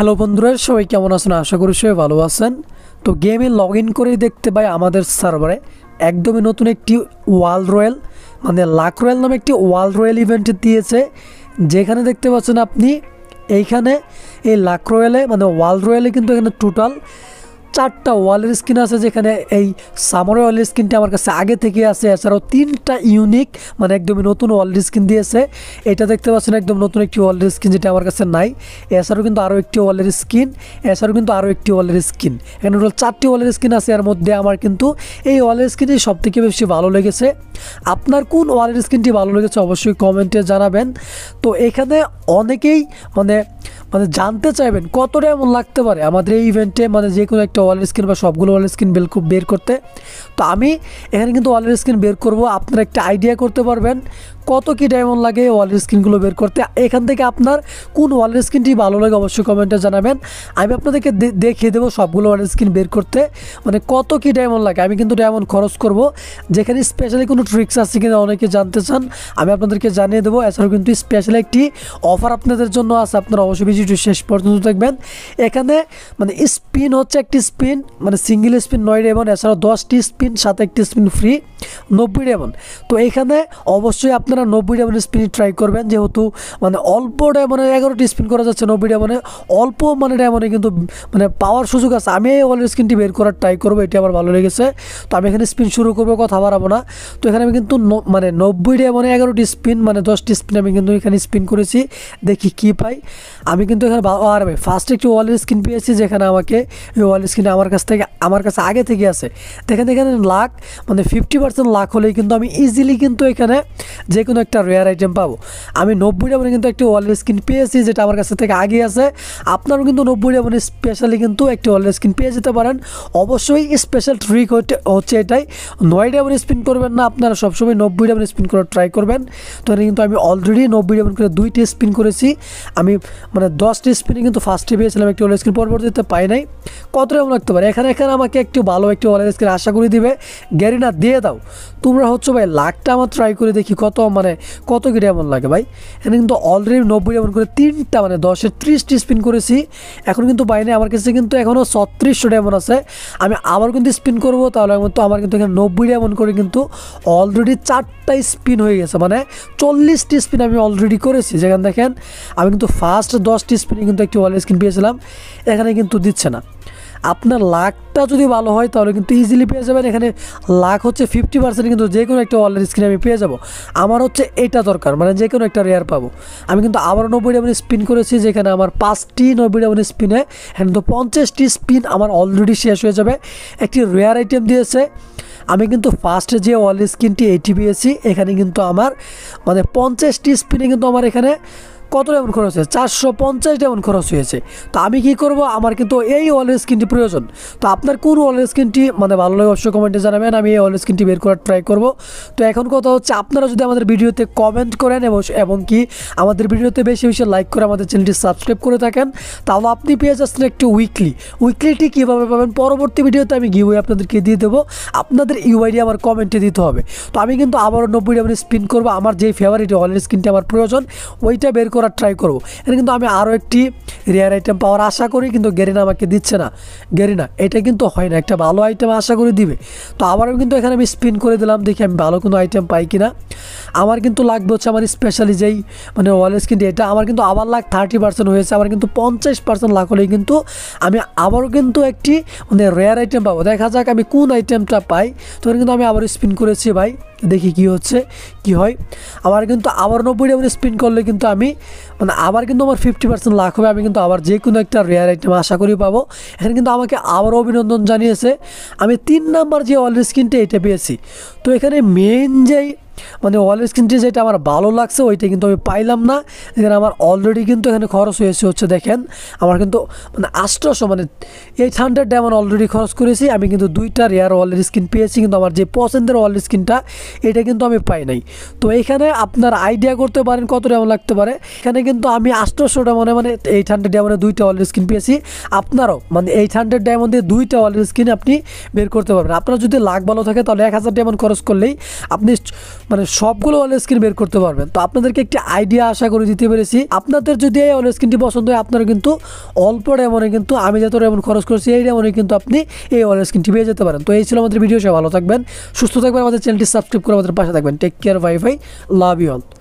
hello বন্ধুরা সবাই কেমন আছেন আশা করি সবাই ভালো আছেন তো গেমে লগ ইন করেই দেখতে পাই আমাদের সার্ভারে একদমই নতুন একটি ওয়াল রয়্যাল মানে লাক রয়্যাল নামে একটি ওয়াল রয়্যাল ইভেন্ট দিয়েছে যেখানে দেখতে পাচ্ছেন আপনি এইখানে এই লাক রয়্যালে মানে ওয়াল রয়্যালে কিন্তু এখানে টোটাল চারটা ওয়ালের স্ক্রিন আছে যেখানে এই সামরের ওয়ালের স্ক্রিনটা আমার কাছে আগে থেকে আছে এছাড়াও তিনটা ইউনিক মানে একদমই নতুন ওয়ালের স্ক্রিন দিয়েছে এটা দেখতে পাচ্ছেন একদম নতুন একটি ওয়ালের স্ক্রিন যেটা আমার কাছে নাই এছাড়াও কিন্তু আরও একটি ওয়ালের স্ক্রিন এছাড়াও কিন্তু আরও একটি ওয়ালের স্ক্রিন এখানে টোটাল চারটি ওয়ালের স্ক্রিন আছে এর মধ্যে আমার কিন্তু এই ওয়ালের স্ক্রিনটি সব থেকে বেশি ভালো লেগেছে আপনার কোন ওয়ালের স্ক্রিনটি ভালো লেগেছে অবশ্যই কমেন্টে জানাবেন তো এখানে অনেকেই মানে মানে জানতে চাইবেন কতটা এমন লাগতে পারে আমাদের এই ইভেন্টে মানে যে কোনো একটা ওয়ালের স্ক্রিন বা সবগুলো ওয়ালের স্ক্রিন বের বের করতে তো আমি এখানে কিন্তু ওয়ালের স্ক্রিন বের করব আপনারা একটা আইডিয়া করতে পারবেন কত কি ডায়মন্ড লাগে ওয়ালের স্ক্রিনগুলো বের করতে এখান থেকে আপনার কোন ওয়ালের স্ক্রিনটি ভালো লাগে অবশ্যই কমেন্টে জানাবেন আমি আপনাদেরকে দেখিয়ে দেবো সবগুলো ওয়ালের স্ক্রিন বের করতে মানে কত কি ডায়মন্ড লাগে আমি কিন্তু ডায়মন্ড খরচ করব যেখানে স্পেশালি কোনো ট্রিক্স আছে কিনা অনেকে জানতে চান আমি আপনাদেরকে জানিয়ে দেবো এছাড়াও কিন্তু স্পেশালি একটি অফার আপনাদের জন্য আছে আপনারা অবশ্যই ভিডিওটি শেষ পর্যন্ত দেখবেন এখানে মানে স্পিন হচ্ছে একটি স্পিন মানে সিঙ্গেল স্পিন নয় এবং এছাড়াও দশটি স্পিন সাথে একটি স্পিন ফ্রি নব্বই ডায়মন্ড তো এখানে অবশ্যই আপনারা নব্বই ডায়মন্ড স্পিন ট্রাই করবেন যেহেতু মানে অল্প ডায়মন্ডে এগারোটি স্পিন করা যাচ্ছে নব্বই ডায়মন্ডে অল্প মানে ডায়মন্ডে কিন্তু মানে পাওয়ার সুযোগ আছে আমি এই অলরেডি স্ক্রিনটি বের করার ট্রাই করবো এটি আমার ভালো লেগেছে তো আমি এখানে স্পিন শুরু করবো কথা বাড়াবো না তো এখানে আমি কিন্তু মানে নব্বই ডায়মন্ডে এগারোটি স্পিন মানে দশটি স্পিন আমি কিন্তু এখানে স্পিন করেছি দেখি কি পাই আমি কিন্তু এখানে আর ভাই ফার্স্ট একটি ওয়ালের স্কিন পেয়েছি যেখানে আমাকে ওই ওয়ালের স্কিন আমার কাছ থেকে আমার কাছে আগে থেকে আছে দেখেন এখানে লাখ মানে ফিফটি পার্সেন্ট লাখ হলেই কিন্তু আমি ইজিলি কিন্তু এখানে যে কোনো একটা রেয়ার আইটেম পাবো আমি নব্বই ডাবনে কিন্তু একটি ওয়ালের স্ক্রিন পেয়েছি যেটা আমার কাছে থেকে আগে আছে আপনারও কিন্তু নব্বই ডাবনে স্পেশালি কিন্তু একটি ওয়ালের স্ক্রিন পেয়ে যেতে পারেন অবশ্যই স্পেশাল ট্রিক হচ্ছে এটাই নয় ডাবনে স্পিন করবেন না আপনারা সবসময় নব্বই ডাবনে স্পিন করার ট্রাই করবেন তো এটা কিন্তু আমি অলরেডি নব্বই ডাবন করে দুইটি স্পিন করেছি আমি মানে দশটি স্পিনে কিন্তু ফার্স্টে পেয়েছিলাম একটি ওয়ালের স্ক্রিন পরবর্তীতে পাই নাই এমন লাগতে পারে এখানে এখানে আমাকে একটু ভালো একটি ওয়ালের স্ক্রিন আশা করে দিবে গ্যারিনা দিয়ে দাও তোমরা হচ্ছে ভাই লাখটা আমার ট্রাই করে দেখি কত মানে কত কি এমন লাগে ভাই এখানে কিন্তু অলরেডি নব্বই এমন করে তিনটা মানে দশের ত্রিশটি স্পিন করেছি এখন কিন্তু বাইনে আমার কাছে কিন্তু এখনও ছত্রিশশো ডেমন আছে আমি আবার কিন্তু স্পিন করব তাহলে কিন্তু আমার কিন্তু এখানে নব্বই এমন করে কিন্তু অলরেডি চারটা স্পিন হয়ে গেছে মানে চল্লিশটি স্পিন আমি অলরেডি করেছি যেখানে দেখেন আমি কিন্তু ফার্স্ট দশটি স্পিনে কিন্তু একটি ওয়ালের স্কিন পেয়েছিলাম এখানে কিন্তু দিচ্ছে না আপনার লাখটা যদি ভালো হয় তাহলে কিন্তু ইজিলি পেয়ে যাবেন এখানে লাখ হচ্ছে ফিফটি পার্সেন্ট কিন্তু যে কোনো একটা অনলাইন স্ক্রিনে আমি পেয়ে যাব আমার হচ্ছে এটা দরকার মানে যে কোনো একটা রেয়ার পাবো আমি কিন্তু আবারও নব্বই ডাবল স্পিন করেছি যেখানে আমার পাঁচটি নব্বই ডাবল স্পিনে এখানে তো পঞ্চাশটি স্পিন আমার অলরেডি শেষ হয়ে যাবে একটি রেয়ার আইটেম দিয়েছে আমি কিন্তু ফার্স্টে যে ওয়াল স্ক্রিনটি এইটি পেয়েছি এখানে কিন্তু আমার মানে পঞ্চাশটি স্পিনে কিন্তু আমার এখানে কত ডেমন খরচ হয়েছে চারশো পঞ্চাশ ডেমন খরচ হয়েছে তো আমি কি করব আমার কিন্তু এই ওয়ালের স্ক্রিনটি প্রয়োজন তো আপনার কোন ওয়ালের স্ক্রিনটি মানে ভালো লাগে অবশ্যই কমেন্টে জানাবেন আমি এই ওয়ালের স্ক্রিনটি বের করার ট্রাই করব তো এখন কথা হচ্ছে আপনারা যদি আমাদের ভিডিওতে কমেন্ট করেন এবং এবং কি আমাদের ভিডিওতে বেশি বেশি লাইক করে আমাদের চ্যানেলটি সাবস্ক্রাইব করে থাকেন তাহলে আপনি পেয়ে যাচ্ছেন একটি উইকলি উইকলিটি কীভাবে পাবেন পরবর্তী ভিডিওতে আমি গিউই আপনাদেরকে দিয়ে দেবো আপনাদের ইউআইডি আমার কমেন্টে দিতে হবে তো আমি কিন্তু আবারও নব্বই ডেমন স্পিন করবো আমার যেই ফেভারিট ওয়ালের স্ক্রিনটি আমার প্রয়োজন ওইটা বের করার ট্রাই করব এটা কিন্তু আমি আরও একটি রেয়ার আইটেম পাওয়ার আশা করি কিন্তু গেরিনা আমাকে দিচ্ছে না গেরিনা এটা কিন্তু হয় না একটা ভালো আইটেম আশা করি দিবে তো আবারও কিন্তু এখানে আমি স্পিন করে দিলাম দেখি আমি ভালো কোনো আইটেম পাই কিনা আমার কিন্তু লাগবে হচ্ছে আমার স্পেশালি যেই মানে ওয়ালেস কিন্তু এটা আমার কিন্তু আবার লাখ থার্টি পার্সেন্ট হয়েছে আমার কিন্তু পঞ্চাশ পার্সেন্ট লাখ হলেই কিন্তু আমি আবারও কিন্তু একটি মানে রেয়ার আইটেম পাবো দেখা যাক আমি কোন আইটেমটা পাই তখন কিন্তু আমি আবার স্পিন করেছি ভাই দেখি কি হচ্ছে কি হয় আবার কিন্তু আবার নব্বই ডাবল স্পিন করলে কিন্তু আমি মানে আবার কিন্তু আমার ফিফটি পার্সেন্ট লাখ হবে আমি কিন্তু আবার যে কোনো একটা রেয়ার আইটেম আশা করি পাবো এখানে কিন্তু আমাকে আবারও অভিনন্দন জানিয়েছে আমি তিন নাম্বার যে অলরেডি স্কিনটা এটা পেয়েছি তো এখানে মেন যেই মানে অল স্ক্রিনটি যেটা আমার ভালো লাগছে ওইটা কিন্তু আমি পাইলাম না এখানে আমার অলরেডি কিন্তু এখানে খরচ হয়েছে হচ্ছে দেখেন আমার কিন্তু মানে আষ্টশো মানে এইট হান্ড্রেড ডায়মন্ড অলরেডি খরচ করেছি আমি কিন্তু দুইটা রেয়ার ওয়ালের স্ক্রিন পেয়েছি কিন্তু আমার যে পছন্দের ওয়ালের স্ক্রিনটা এটা কিন্তু আমি পাই নাই তো এখানে আপনার আইডিয়া করতে পারেন কত ডায়মন্ড লাগতে পারে এখানে কিন্তু আমি আষ্টশো ডায়মন্ডে মানে এইট হান্ড্রেড ডায়মন্ডে দুইটা ওয়ালের স্ক্রিন পেয়েছি আপনারও মানে এইট হান্ড্রেড ডায়মন্ড দিয়ে দুইটা ওয়ালের স্ক্রিন আপনি বের করতে পারবেন আপনার যদি লাখ ভালো থাকে তাহলে এক হাজার ডায়মন্ড খরচ করলেই আপনি মানে সবগুলো অল স্ক্রিন বের করতে পারবেন তো আপনাদেরকে একটি আইডিয়া আশা করে দিতে পেরেছি আপনাদের যদি এই অল স্ক্রিনটি পছন্দ হয় আপনারা কিন্তু অল্প রেমনে কিন্তু আমি যত এমন খরচ করেছি এই রেমনে কিন্তু আপনি এই অল স্ক্রিনটি পেয়ে যেতে পারেন তো এই ছিল আমাদের ভিডিও সে ভালো থাকবেন সুস্থ থাকবেন আমাদের চ্যানেলটি সাবস্ক্রাইব করে আমাদের পাশে থাকবেন টেক কেয়ার ওয়াইফাই লাভ ইউ অল